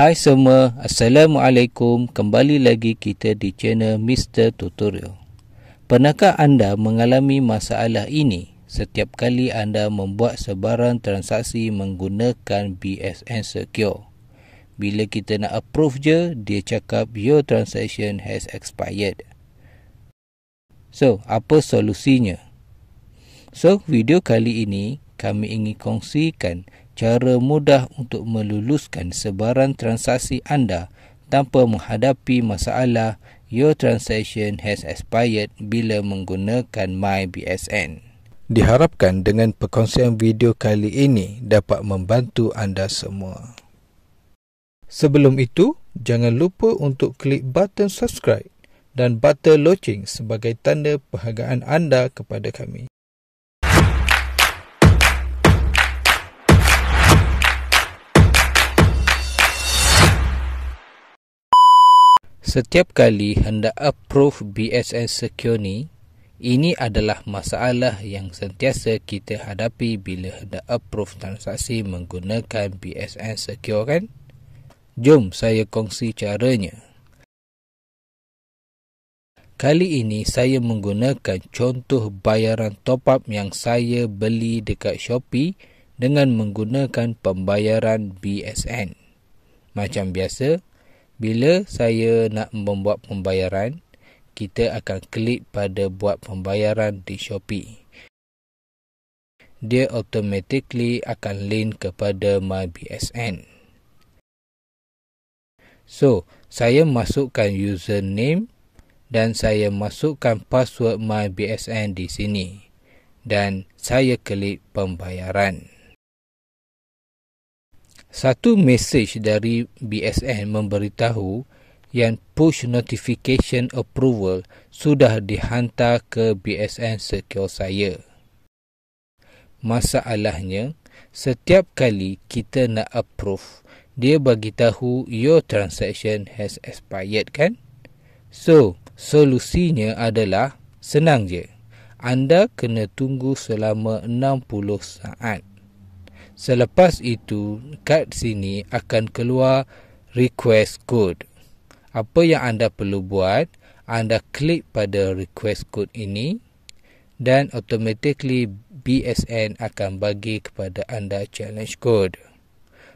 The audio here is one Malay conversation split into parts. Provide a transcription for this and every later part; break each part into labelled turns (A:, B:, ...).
A: Hai semua, Assalamualaikum. Kembali lagi kita di channel Mr. Tutorial. Pernahkah anda mengalami masalah ini setiap kali anda membuat sebarang transaksi menggunakan BSN Secure? Bila kita nak approve je, dia cakap your transaction has expired. So, apa solusinya? So, video kali ini kami ingin kongsikan cara mudah untuk meluluskan sebaran transaksi anda tanpa menghadapi masalah your transaction has expired bila menggunakan MyBSN. Diharapkan dengan perkongsian video kali ini dapat membantu anda semua. Sebelum itu, jangan lupa untuk klik button subscribe dan button loceng sebagai tanda penghargaan anda kepada kami. Setiap kali hendak approve BSN Secure ni, ini adalah masalah yang sentiasa kita hadapi bila hendak approve transaksi menggunakan BSN Secure kan? Jom saya kongsi caranya. Kali ini saya menggunakan contoh bayaran top up yang saya beli dekat Shopee dengan menggunakan pembayaran BSN. Macam biasa, bila saya nak membuat pembayaran, kita akan klik pada buat pembayaran di Shopee. Dia automatically akan link kepada MyBSN. So, saya masukkan username dan saya masukkan password MyBSN di sini dan saya klik pembayaran. Satu mesej dari BSN memberitahu yang push notification approval sudah dihantar ke BSN Secure saya. Masalahnya, setiap kali kita nak approve, dia bagi tahu your transaction has expired kan? So, solusinya adalah senang je. Anda kena tunggu selama 60 saat. Selepas itu, kat sini akan keluar request code. Apa yang anda perlu buat, anda klik pada request code ini dan automatically BSN akan bagi kepada anda challenge code.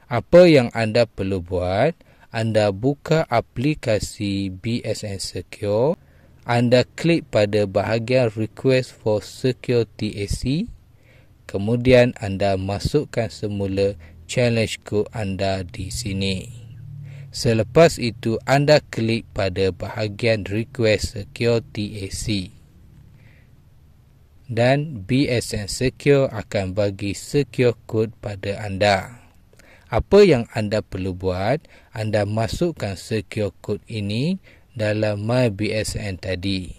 A: Apa yang anda perlu buat, anda buka aplikasi BSN Secure, anda klik pada bahagian request for security AC kemudian anda masukkan semula challenge code anda di sini. Selepas itu anda klik pada bahagian request security AC dan BSN Secure akan bagi secure code pada anda. Apa yang anda perlu buat, anda masukkan secure code ini dalam My BSN tadi.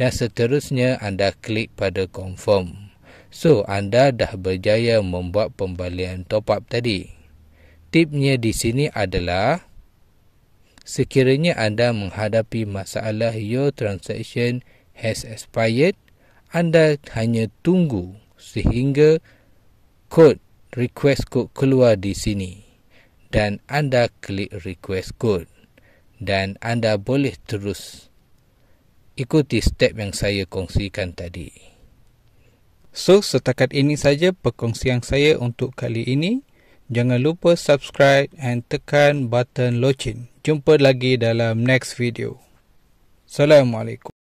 A: Dan seterusnya anda klik pada confirm. So anda dah berjaya membuat pembalian top up tadi. Tipnya di sini adalah sekiranya anda menghadapi masalah your transaction has expired, anda hanya tunggu sehingga kod request kod keluar di sini dan anda klik request kod dan anda boleh terus ikuti step yang saya kongsikan tadi. So setakat ini saja perkongsian saya untuk kali ini. Jangan lupa subscribe and tekan button loceng. Jumpa lagi dalam next video. Assalamualaikum.